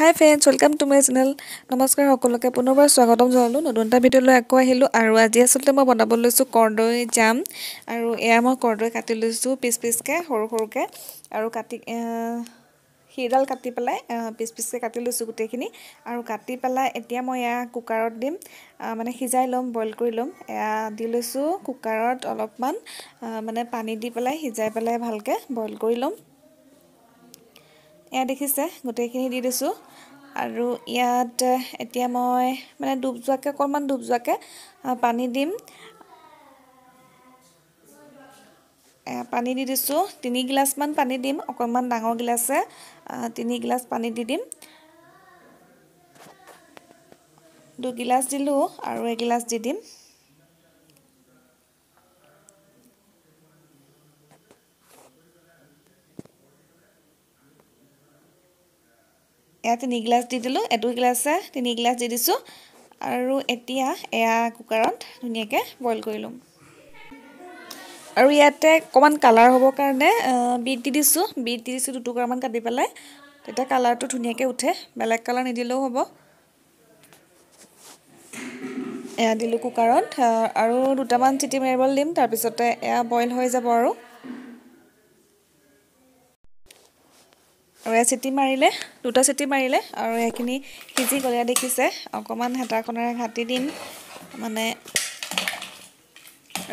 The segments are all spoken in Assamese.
high friends welcome to my channel নমস্কাৰ সকলোকে পুনৰবাৰ স্বাগতম জনালোঁ নতুন এটা ভিডিঅ'লৈ আকৌ আহিলোঁ আৰু আজি আচলতে মই বনাবলৈ লৈছোঁ কৰ্দৈ জাম আৰু এয়া মই কৰ্দৈ কাটি লৈছোঁ পিচ পিচকৈ সৰু সৰুকৈ আৰু কাটি সেইডাল কাটি পেলাই পিচ পিচকৈ কাটি লৈছোঁ গোটেইখিনি আৰু কাটি পেলাই এতিয়া মই এয়া কুকাৰত দিম মানে সিজাই ল'ম বইল কৰি ল'ম এয়া দি লৈছোঁ কুকাৰত অলপমান মানে পানী দি পেলাই সিজাই পেলাই ভালকৈ বইল কৰি ল'ম এয়া দেখিছে গোটেইখিনি দি দিছোঁ আৰু ইয়াত এতিয়া মই মানে ডুব যোৱাকৈ অকণমান ডুব যোৱাকৈ পানী দিম পানী দি দিছোঁ তিনি গিলাচমান পানী দিম অকণমান ডাঙৰ গিলাচে তিনি গিলাচ পানী দি দিম দুগিলাচ দিলোঁ আৰু এগিলাচ দি দিম এয়া তিনি গিলাচ দি দিলোঁ এদুই গিলাচে তিনি গিলাচ দি দিছোঁ আৰু এতিয়া এয়া কুকাৰত ধুনীয়াকৈ বইল কৰি ল'ম আৰু ইয়াতে অকণমান কালাৰ হ'বৰ কাৰণে বিট দি দিছোঁ বিট দি দিছোঁ দুটুকুৰামান কাটি পেলাই তেতিয়া কালাৰটো ধুনীয়াকৈ উঠে বেলেগ কালাৰ নিদিলেও হ'ব এয়া দিলোঁ কুকাৰত আৰু দুটামান চিটি মাৰিবলৈ দিম তাৰপিছতে এয়া বইল হৈ যাব আৰু আৰু এয়া চিটি মাৰিলে দুটা চিটি মাৰিলে আৰু এইখিনি সিজি গ'লে দেখিছে অকণমান হেতাখনেৰে ঘাটি দিম মানে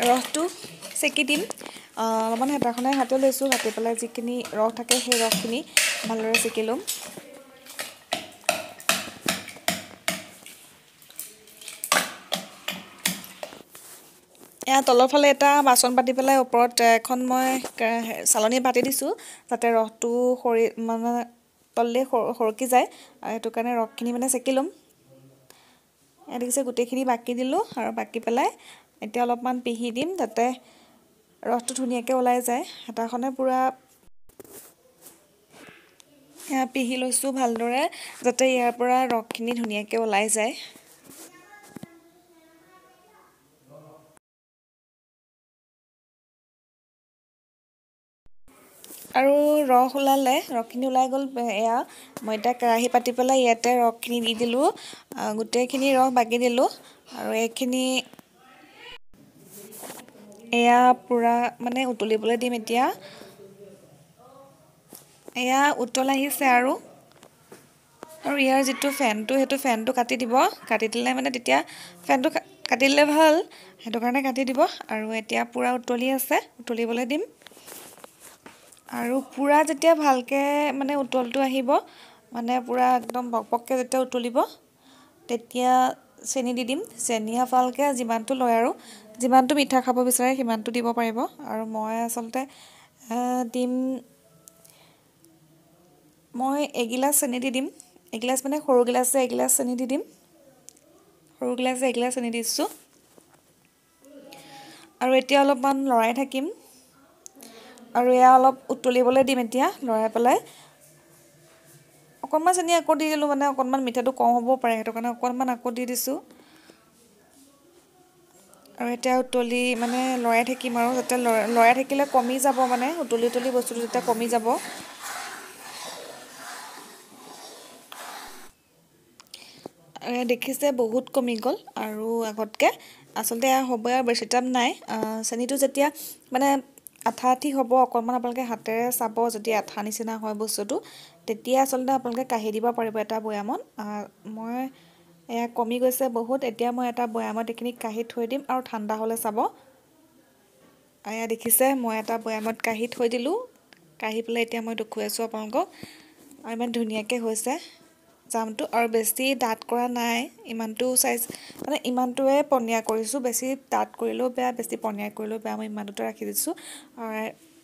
ৰসটো চেকি দিম অলপমান হেতাখনেৰে ঘাটি লৈছোঁ ঘাটি পেলাই যিখিনি ৰস থাকে সেই ৰসখিনি ভালদৰে চেকি ল'ম এয়া তলৰ ফালে এটা বাচন পাতি পেলাই ওপৰত এখন মই চালনী পাতি দিছোঁ যাতে ৰসটো সৰি মানে তললৈ সৰকি যায় আৰু সেইটো কাৰণে ৰসখিনি মানে চেকি ল'ম ইয়াত দেখিছে গোটেইখিনি বাকি দিলোঁ আৰু বাকি পেলাই এতিয়া অলপমান পিহি দিম যাতে ৰসটো ধুনীয়াকৈ ওলাই যায় হেতাখনে পূৰা এয়া পিহি লৈছোঁ ভালদৰে যাতে ইয়াৰ পৰা ৰসখিনি ধুনীয়াকৈ ওলাই যায় আৰু ৰস ওলালে ৰসখিনি ওলাই গ'ল এয়া মই এতিয়া কেৰাহী পাতি পেলাই ইয়াতে ৰসখিনি দি দিলোঁ গোটেইখিনি ৰস বাকি দিলোঁ আৰু এইখিনি এয়া পূৰা মানে উতলিবলৈ দিম এতিয়া এয়া উতল আহিছে আৰু আৰু ইয়াৰ যিটো ফেনটো সেইটো ফেনটো কাটি দিব কাটি দিলে মানে তেতিয়া ফেনটো কাটি দিলে ভাল সেইটো কাৰণে কাটি দিব আৰু এতিয়া পূৰা উতলি আছে উতলিবলৈ দিম আৰু পুৰা যেতিয়া ভালকৈ মানে উতলটো আহিব মানে পুৰা একদম বকবককৈ যেতিয়া উতলিব তেতিয়া চেনি দি দিম চেনি এফালকৈ যিমানটো লয় আৰু যিমানটো মিঠা খাব বিচাৰে সিমানটো দিব পাৰিব আৰু মই আচলতে দিম মই এগিলাচ চেনি দি দিম এগিলাচ মানে সৰু গিলাচে এগিলাচ চেনি দি দিম সৰু গিলাচে এগিলাচ চেনি দিছোঁ আৰু এতিয়া অলপমান লৰাই থাকিম আৰু এয়া অলপ উতলিবলৈ দিম এতিয়া লৰাই পেলাই অকণমান চেনি আকৌ দি দিলোঁ মানে অকণমান মিঠাটো কম হ'ব পাৰে সেইটো কাৰণে অকণমান আকৌ দি দিছোঁ আৰু এতিয়া উতলি মানে লৰাই থাকিম আৰু যাতে লৰাই লৰাই থাকিলে কমি যাব মানে উতলি উতলি বস্তুটো যেতিয়া কমি যাব দেখিছে বহুত কমি গ'ল আৰু আগতকৈ আচলতে হ'বই আৰু বেছি টাইম নাই চেনিটো যেতিয়া মানে আঠা আঠি হ'ব অকণমান আপোনালোকে হাতেৰে চাব যদি আঠা নিচিনা হয় বস্তুটো তেতিয়া আচলতে আপোনালোকে কাঢ়ি দিব পাৰিব এটা বৈয়ামত মই এয়া কমি গৈছে বহুত এতিয়া মই এটা বৈয়ামত এইখিনি কাঢ়ি থৈ দিম আৰু ঠাণ্ডা হ'লে চাব এয়া দেখিছে মই এটা বৈয়ামত কাঢ়ি থৈ দিলোঁ কাঢ়ি পেলাই এতিয়া মই দেখুৱাইছোঁ আপোনালোকক আৰু ইমান ধুনীয়াকৈ হৈছে জামটো আৰু বেছি ডাঠ কৰা নাই ইমানটো চাইজ মানে ইমানটোৱে পনীয়া কৰিছোঁ বেছি ডাঠ কৰিলেও বেয়া বেছি পনীয়া কৰিলেও বেয়া মই ইমানটোতে ৰাখি দিছোঁ